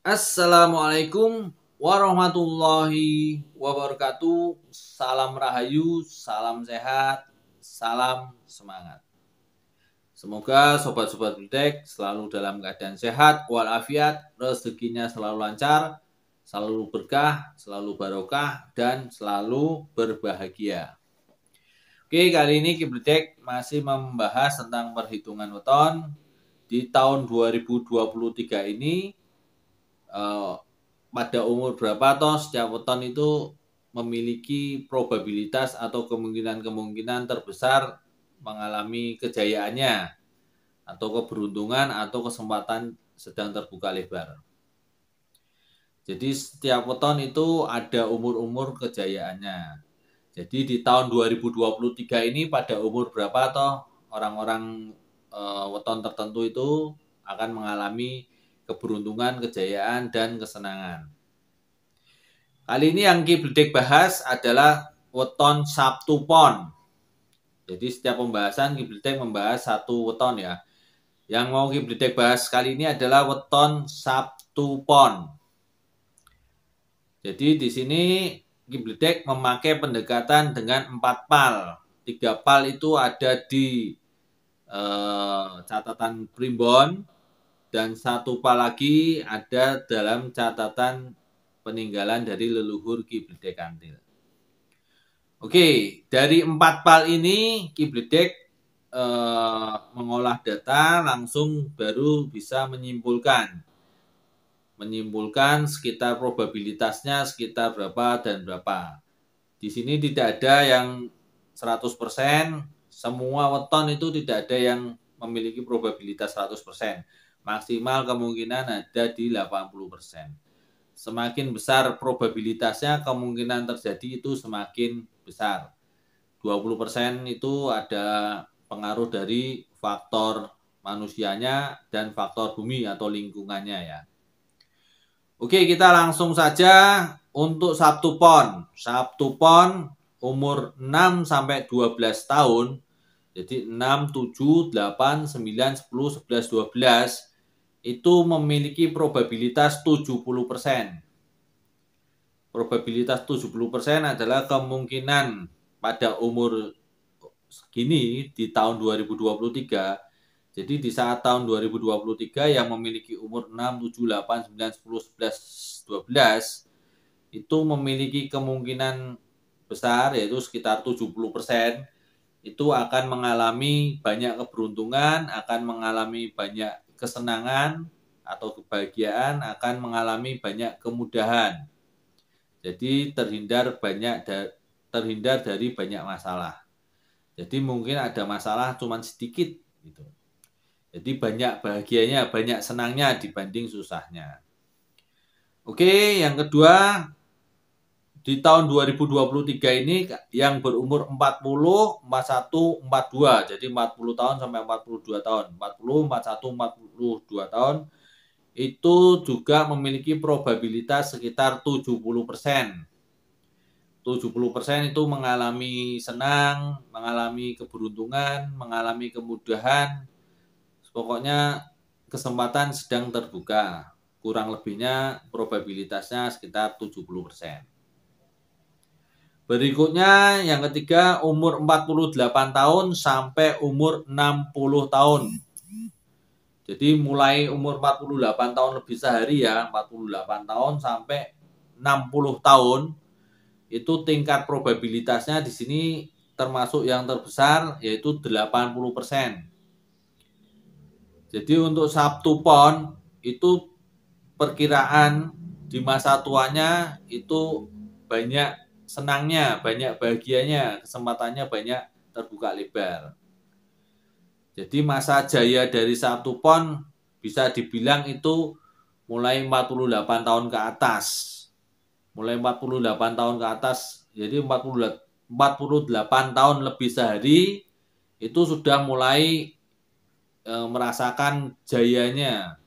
Assalamualaikum warahmatullahi wabarakatuh. Salam rahayu, salam sehat, salam semangat. Semoga sobat-sobat Blutek selalu dalam keadaan sehat walafiat, rezekinya selalu lancar, selalu berkah, selalu barokah, dan selalu berbahagia. Oke, kali ini Kiblutek masih membahas tentang perhitungan weton di tahun 2023 ini Eh, pada umur berapa toh setiap weton itu memiliki probabilitas atau kemungkinan-kemungkinan terbesar mengalami kejayaannya atau keberuntungan atau kesempatan sedang terbuka lebar. Jadi setiap weton itu ada umur-umur kejayaannya. Jadi di tahun 2023 ini pada umur berapa toh orang-orang e, weton tertentu itu akan mengalami keberuntungan, kejayaan, dan kesenangan. Kali ini yang Ki Bledek bahas adalah weton Sabtu Pon. Jadi setiap pembahasan Ki Bledek membahas satu weton ya. Yang mau Ki Bledek bahas kali ini adalah weton Sabtu Pon. Jadi di sini Ki Bledek memakai pendekatan dengan empat pal. Tiga pal itu ada di eh, catatan primbon, dan satu pa lagi ada dalam catatan peninggalan dari leluhur Ki Bledek Oke, dari empat pal ini Ki Bledek eh, mengolah data langsung baru bisa menyimpulkan menyimpulkan sekitar probabilitasnya sekitar berapa dan berapa. Di sini tidak ada yang 100%, semua weton itu tidak ada yang memiliki probabilitas 100% maksimal kemungkinan ada di 80%. Semakin besar probabilitasnya kemungkinan terjadi itu semakin besar. 20% itu ada pengaruh dari faktor manusianya dan faktor bumi atau lingkungannya ya. Oke, kita langsung saja untuk Sabtu Pon. Sabtu Pon umur 6 sampai 12 tahun. Jadi 6 7 8 9 10 11 12 itu memiliki probabilitas 70%. Probabilitas 70% adalah kemungkinan pada umur segini di tahun 2023. Jadi di saat tahun 2023 yang memiliki umur 6, 7, 8, 9, 10, 11, 12 itu memiliki kemungkinan besar yaitu sekitar 70 persen itu akan mengalami banyak keberuntungan, akan mengalami banyak kesenangan atau kebahagiaan akan mengalami banyak kemudahan. Jadi terhindar banyak da terhindar dari banyak masalah. Jadi mungkin ada masalah cuman sedikit gitu. Jadi banyak bahagianya, banyak senangnya dibanding susahnya. Oke, yang kedua di tahun 2023 ini yang berumur 40, 41, 42. Jadi 40 tahun sampai 42 tahun. 40, 41, 42 tahun itu juga memiliki probabilitas sekitar 70%. 70% itu mengalami senang, mengalami keberuntungan, mengalami kemudahan. Pokoknya kesempatan sedang terbuka. Kurang lebihnya probabilitasnya sekitar 70%. Berikutnya yang ketiga umur 48 tahun sampai umur 60 tahun. Jadi mulai umur 48 tahun lebih sehari ya, 48 tahun sampai 60 tahun itu tingkat probabilitasnya di sini termasuk yang terbesar yaitu 80%. Jadi untuk Sabtu Pon itu perkiraan di masa tuanya itu banyak senangnya, banyak bahagianya, kesempatannya banyak terbuka lebar. Jadi masa jaya dari satu pon bisa dibilang itu mulai 48 tahun ke atas. Mulai 48 tahun ke atas, jadi 48 tahun lebih sehari itu sudah mulai e, merasakan jayanya.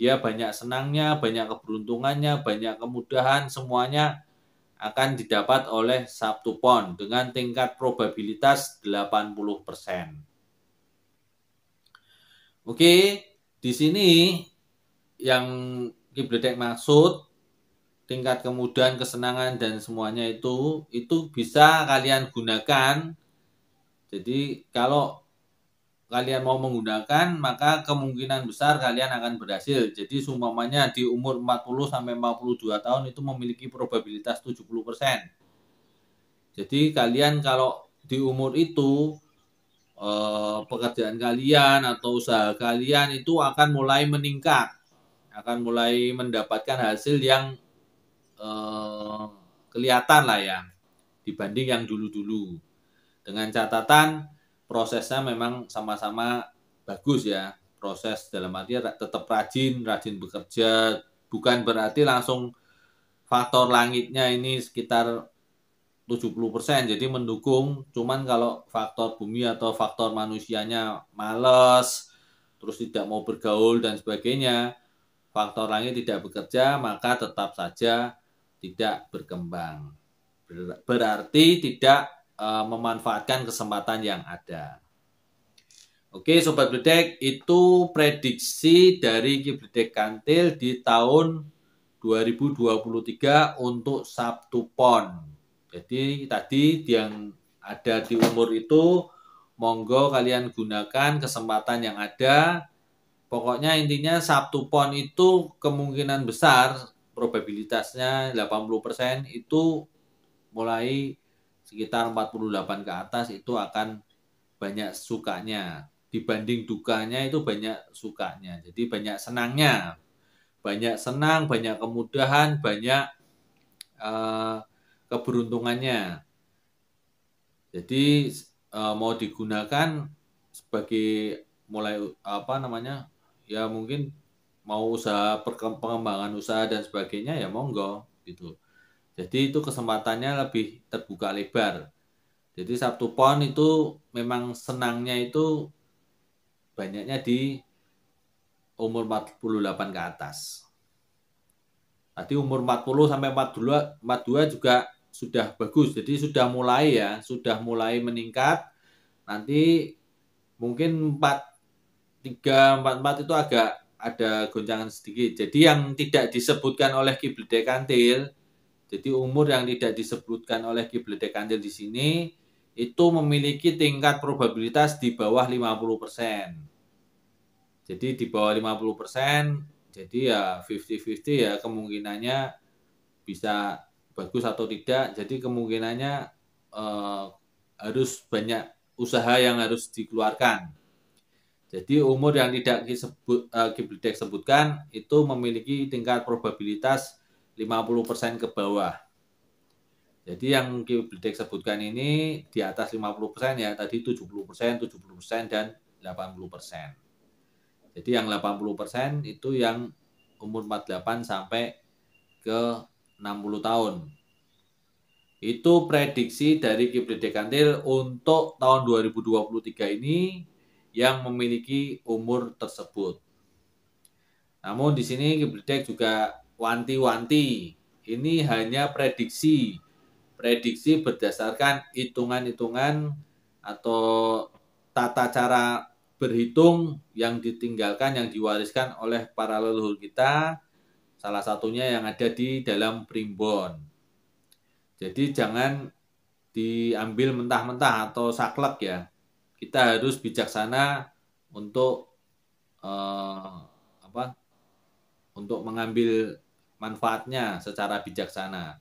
Dia banyak senangnya, banyak keberuntungannya, banyak kemudahan, semuanya akan didapat oleh Sabtu Pon dengan tingkat probabilitas 80%. Oke, di sini yang Kibledek maksud tingkat kemudahan, kesenangan dan semuanya itu itu bisa kalian gunakan. Jadi kalau kalian mau menggunakan maka kemungkinan besar kalian akan berhasil. Jadi seumpamanya di umur 40 sampai 42 tahun itu memiliki probabilitas 70%. Jadi kalian kalau di umur itu eh, pekerjaan kalian atau usaha kalian itu akan mulai meningkat, akan mulai mendapatkan hasil yang eh, kelihatan lah ya dibanding yang dulu-dulu. Dengan catatan prosesnya memang sama-sama bagus ya proses dalam arti tetap rajin rajin bekerja bukan berarti langsung faktor langitnya ini sekitar 70% jadi mendukung cuman kalau faktor bumi atau faktor manusianya males terus tidak mau bergaul dan sebagainya faktor langit tidak bekerja maka tetap saja tidak berkembang berarti tidak Eh, memanfaatkan kesempatan yang ada. Oke, Sobat Bledek, itu prediksi dari Bledek Kantil di tahun 2023 untuk Sabtu Pon. Jadi tadi yang ada di umur itu, monggo kalian gunakan kesempatan yang ada. Pokoknya intinya Sabtu Pon itu kemungkinan besar probabilitasnya 80% itu mulai sekitar 48 ke atas itu akan banyak sukanya dibanding dukanya itu banyak sukanya jadi banyak senangnya banyak senang banyak kemudahan banyak uh, keberuntungannya jadi uh, mau digunakan sebagai mulai apa namanya ya mungkin mau usaha pengembangan usaha dan sebagainya ya monggo gitu jadi itu kesempatannya lebih terbuka lebar. Jadi Sabtu Pon itu memang senangnya itu banyaknya di umur 48 ke atas. Tadi umur 40 sampai 42, 42 juga sudah bagus. Jadi sudah mulai ya, sudah mulai meningkat. Nanti mungkin 4 3 4 4 itu agak ada goncangan sedikit. Jadi yang tidak disebutkan oleh Ki Dekantil jadi umur yang tidak disebutkan oleh Ki Bledek di sini itu memiliki tingkat probabilitas di bawah 50%. Jadi di bawah 50%, jadi ya 50-50 ya kemungkinannya bisa bagus atau tidak. Jadi kemungkinannya eh, harus banyak usaha yang harus dikeluarkan. Jadi umur yang tidak disebut uh, sebutkan itu memiliki tingkat probabilitas 50% ke bawah. Jadi yang Kibledek sebutkan ini di atas 50% ya, tadi 70%, 70% dan 80%. Jadi yang 80% itu yang umur 48 sampai ke 60 tahun. Itu prediksi dari Kibledek Kantil untuk tahun 2023 ini yang memiliki umur tersebut. Namun di sini Kibledek juga wanti-wanti. Ini hanya prediksi. Prediksi berdasarkan hitungan-hitungan atau tata cara berhitung yang ditinggalkan, yang diwariskan oleh para leluhur kita, salah satunya yang ada di dalam primbon. Jadi jangan diambil mentah-mentah atau saklek ya. Kita harus bijaksana untuk eh, apa? Untuk mengambil manfaatnya secara bijaksana.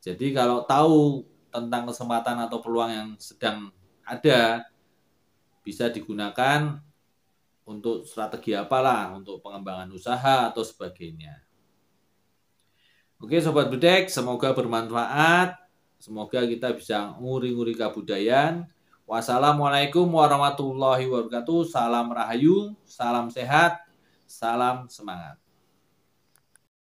Jadi kalau tahu tentang kesempatan atau peluang yang sedang ada bisa digunakan untuk strategi apalah, untuk pengembangan usaha atau sebagainya. Oke sobat bedek, semoga bermanfaat. Semoga kita bisa nguri-nguri kebudayaan. Wassalamualaikum warahmatullahi wabarakatuh. Salam rahayu, salam sehat, salam semangat.